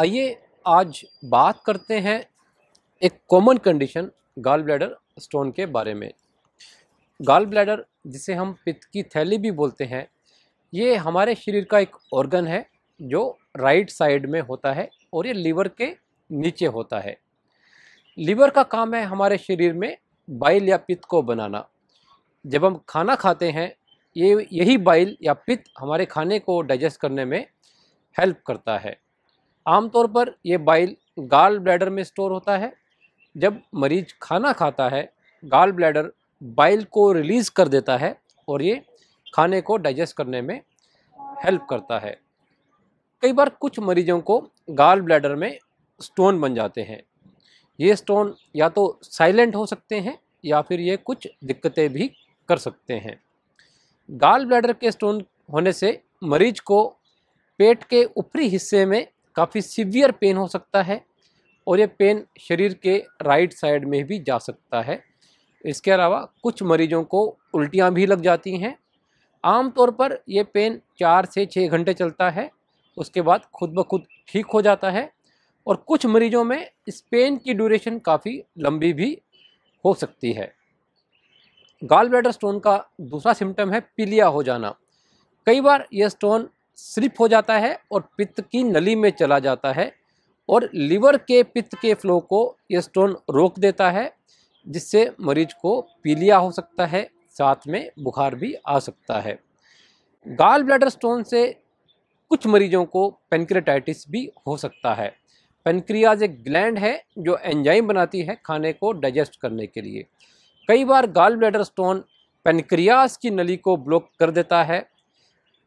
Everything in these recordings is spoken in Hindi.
आइए आज बात करते हैं एक common condition gall bladder stone के बारे में गाल ब्लैडर जिसे हम पित्त की थैली भी बोलते हैं ये हमारे शरीर का एक ऑर्गन है जो राइट साइड में होता है और ये लीवर के नीचे होता है लीवर का काम है हमारे शरीर में बाइल या पित्त को बनाना जब हम खाना खाते हैं ये यही बाइल या पित्त हमारे खाने को डाइजेस्ट करने में हेल्प करता है आमतौर पर यह बाइल गाल ब्लैडर में स्टोर होता है जब मरीज खाना खाता है गाल ब्लैडर बाइल को रिलीज़ कर देता है और ये खाने को डाइजेस्ट करने में हेल्प करता है कई बार कुछ मरीजों को गाल ब्लैडर में स्टोन बन जाते हैं ये स्टोन या तो साइलेंट हो सकते हैं या फिर ये कुछ दिक्कतें भी कर सकते हैं गाल ब्लैडर के स्टोन होने से मरीज को पेट के ऊपरी हिस्से में काफ़ी सिवियर पेन हो सकता है और ये पेन शरीर के राइट साइड में भी जा सकता है इसके अलावा कुछ मरीजों को उल्टियाँ भी लग जाती हैं आमतौर पर यह पेन चार से छः घंटे चलता है उसके बाद खुद ब खुद ठीक हो जाता है और कुछ मरीजों में इस पेन की ड्यूरेशन काफ़ी लंबी भी हो सकती है गाल ब्लैडर स्टोन का दूसरा सिम्टम है पीलिया हो जाना कई बार यह स्टोन स्लिप हो जाता है और पित्त की नली में चला जाता है और लीवर के पित्त के फ्लो को ये स्टोन रोक देता है जिससे मरीज को पीलिया हो सकता है साथ में बुखार भी आ सकता है गाल ब्लैडर स्टोन से कुछ मरीजों को पेनक्रेटाइटिस भी हो सकता है पेनक्रियाज एक ग्लैंड है जो एंजाइम बनाती है खाने को डाइजेस्ट करने के लिए कई बार गाल ब्लैडर स्टोन पेनक्रियाज की नली को ब्लॉक कर देता है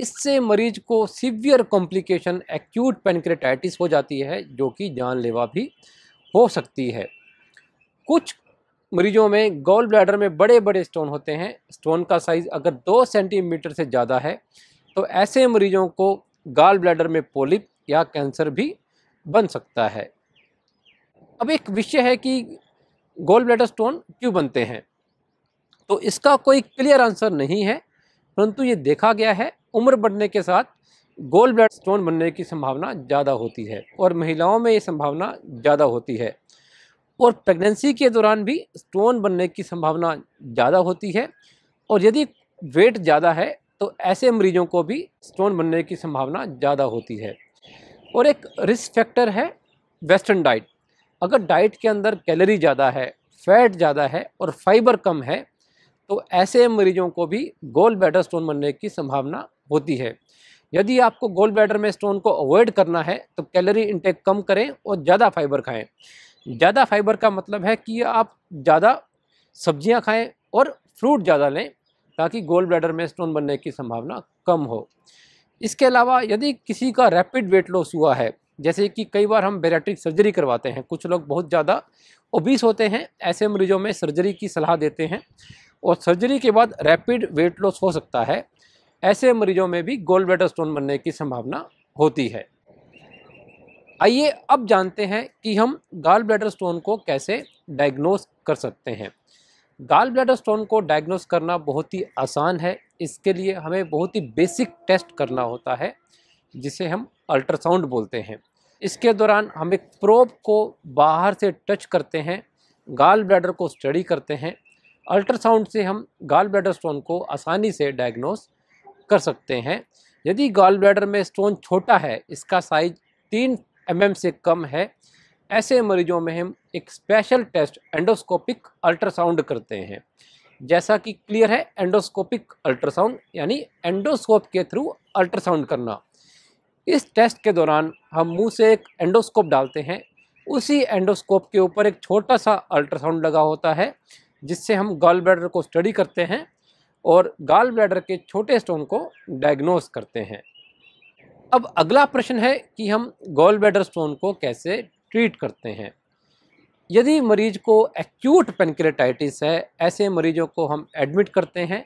इससे मरीज को सीवियर कॉम्प्लिकेशन एक्यूट पेनक्रेटाइटिस हो जाती है जो कि जानलेवा भी हो सकती है कुछ मरीजों में गोल ब्लैडर में बड़े बड़े स्टोन होते हैं स्टोन का साइज़ अगर दो सेंटीमीटर से ज़्यादा है तो ऐसे मरीजों को गाल ब्लैडर में पोलिप या कैंसर भी बन सकता है अब एक विषय है कि गोल ब्लैडर स्टोन क्यों बनते हैं तो इसका कोई क्लियर आंसर नहीं है परंतु ये देखा गया है उम्र बढ़ने के साथ गोल ब्लड स्टोन बनने की संभावना ज़्यादा होती है और महिलाओं में ये संभावना ज़्यादा होती है और प्रेगनेंसी के दौरान भी स्टोन बनने की संभावना ज़्यादा होती है और यदि वेट ज़्यादा है तो ऐसे मरीजों को भी स्टोन बनने की संभावना ज़्यादा होती है और एक रिस्क फैक्टर है वेस्टर्न डाइट अगर डाइट के अंदर कैलोरी ज़्यादा है फैट ज़्यादा है और फाइबर कम है तो ऐसे मरीजों को भी गोल बैटर स्टोन बनने की संभावना होती है यदि आपको गोल ब्लैडर में स्टोन को अवॉइड करना है तो कैलोरी इंटेक कम करें और ज़्यादा फाइबर खाएं ज़्यादा फाइबर का मतलब है कि आप ज़्यादा सब्जियां खाएं और फ्रूट ज़्यादा लें ताकि गोल ब्लैडर में स्टोन बनने की संभावना कम हो इसके अलावा यदि किसी का रैपिड वेट लॉस हुआ है जैसे कि कई बार हम बेरेट्रिक सर्जरी करवाते हैं कुछ लोग बहुत ज़्यादा ओबीस होते हैं ऐसे मरीजों में सर्जरी की सलाह देते हैं और सर्जरी के बाद रैपिड वेट लॉस हो सकता है ऐसे मरीजों में भी गोल ब्लैडर स्टोन बनने की संभावना होती है आइए अब जानते हैं कि हम गाल ब्लैडर स्टोन को कैसे डायग्नोस कर सकते हैं गाल ब्लैडर स्टोन को डायग्नोस करना बहुत ही आसान है इसके लिए हमें बहुत ही बेसिक टेस्ट करना होता है जिसे हम अल्ट्रासाउंड बोलते हैं इसके दौरान हम एक प्रोब को बाहर से टच करते हैं गाल ब्लैडर को स्टडी करते हैं अल्ट्रासाउंड से हम गाल ब्लैडर स्टोन को आसानी से डायग्नोस कर सकते हैं यदि गॉल ब्लैडर में स्टोन छोटा है इसका साइज तीन एम mm से कम है ऐसे मरीजों में हम एक स्पेशल टेस्ट एंडोस्कोपिक अल्ट्रासाउंड करते हैं जैसा कि क्लियर है एंडोस्कोपिक अल्ट्रासाउंड यानी एंडोस्कोप के थ्रू अल्ट्रासाउंड करना इस टेस्ट के दौरान हम मुंह से एक एंडोस्कोप डालते हैं उसी एंडोस्कोप के ऊपर एक छोटा सा अल्ट्रासाउंड लगा होता है जिससे हम गॉल ब्लैडर को स्टडी करते हैं और गाल ब्लैडर के छोटे स्टोन को डायग्नोस करते हैं अब अगला प्रश्न है कि हम गॉल ब्लैडर स्टोन को कैसे ट्रीट करते हैं यदि मरीज को एक्यूट पेनक्रेटाइटिस है ऐसे मरीजों को हम एडमिट करते हैं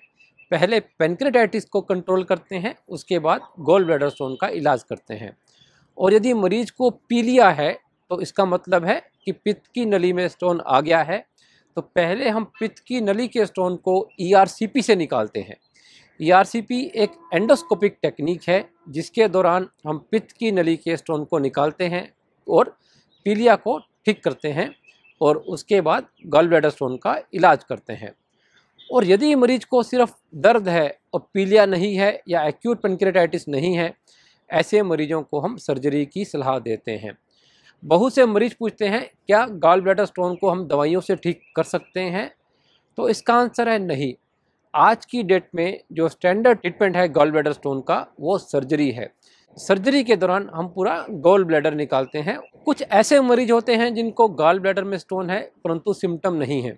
पहले पेनक्रेटाइटिस को कंट्रोल करते हैं उसके बाद गोल ब्लैडर स्टोन का इलाज करते हैं और यदि मरीज को पीलिया है तो इसका मतलब है कि पित्त की नली में स्टोन आ गया है तो पहले हम पित्त की नली के स्टोन को ई e से निकालते हैं ई e एक एंडोस्कोपिक टेक्निक है जिसके दौरान हम पित्त की नली के स्टोन को निकालते हैं और पीलिया को ठीक करते हैं और उसके बाद गल ब्लैडर स्टोन का इलाज करते हैं और यदि मरीज को सिर्फ दर्द है और पीलिया नहीं है या एक्यूट पेनक्रेटाइटिस नहीं है ऐसे मरीजों को हम सर्जरी की सलाह देते हैं बहुत से मरीज पूछते हैं क्या गाल ब्लैडर स्टोन को हम दवाइयों से ठीक कर सकते हैं तो इसका आंसर है नहीं आज की डेट में जो स्टैंडर्ड ट्रीटमेंट है गॉल ब्लैडर स्टोन का वो सर्जरी है सर्जरी के दौरान हम पूरा गोल ब्लैडर निकालते हैं कुछ ऐसे मरीज होते हैं जिनको गाल ब्लैडर में स्टोन है परंतु सिम्टम नहीं है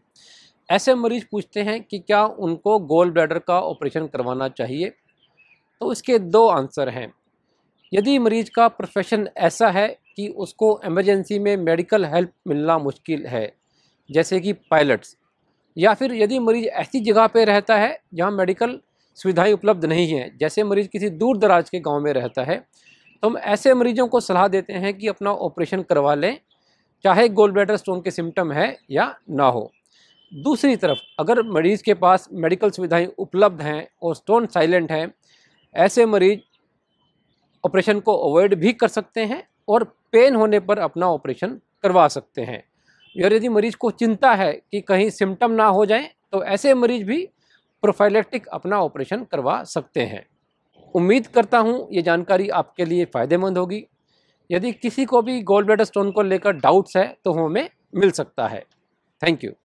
ऐसे मरीज पूछते हैं कि क्या उनको गोल ब्लैडर का ऑपरेशन करवाना चाहिए तो इसके दो आंसर हैं यदि मरीज का प्रोफेशन ऐसा है कि उसको एमरजेंसी में मेडिकल हेल्प मिलना मुश्किल है जैसे कि पायलट्स या फिर यदि मरीज़ ऐसी जगह पर रहता है जहाँ मेडिकल सुविधाएं उपलब्ध नहीं हैं जैसे मरीज़ किसी दूर दराज के गांव में रहता है तो हम ऐसे मरीज़ों को सलाह देते हैं कि अपना ऑपरेशन करवा लें चाहे गोल ब्लैडर स्टोन के सिम्टम है या ना हो दूसरी तरफ अगर मरीज़ के पास मेडिकल सुविधाएं उपलब्ध हैं और स्टोन साइलेंट हैं ऐसे मरीज़ ऑपरेशन को अवॉइड भी कर सकते हैं और पेन होने पर अपना ऑपरेशन करवा सकते हैं और यदि मरीज को चिंता है कि कहीं सिम्टम ना हो जाए तो ऐसे मरीज भी प्रोफाइलेक्टिक अपना ऑपरेशन करवा सकते हैं उम्मीद करता हूँ ये जानकारी आपके लिए फ़ायदेमंद होगी यदि किसी को भी गोल्ड ब्लेडर स्टोन को लेकर डाउट्स है तो हमें मिल सकता है थैंक यू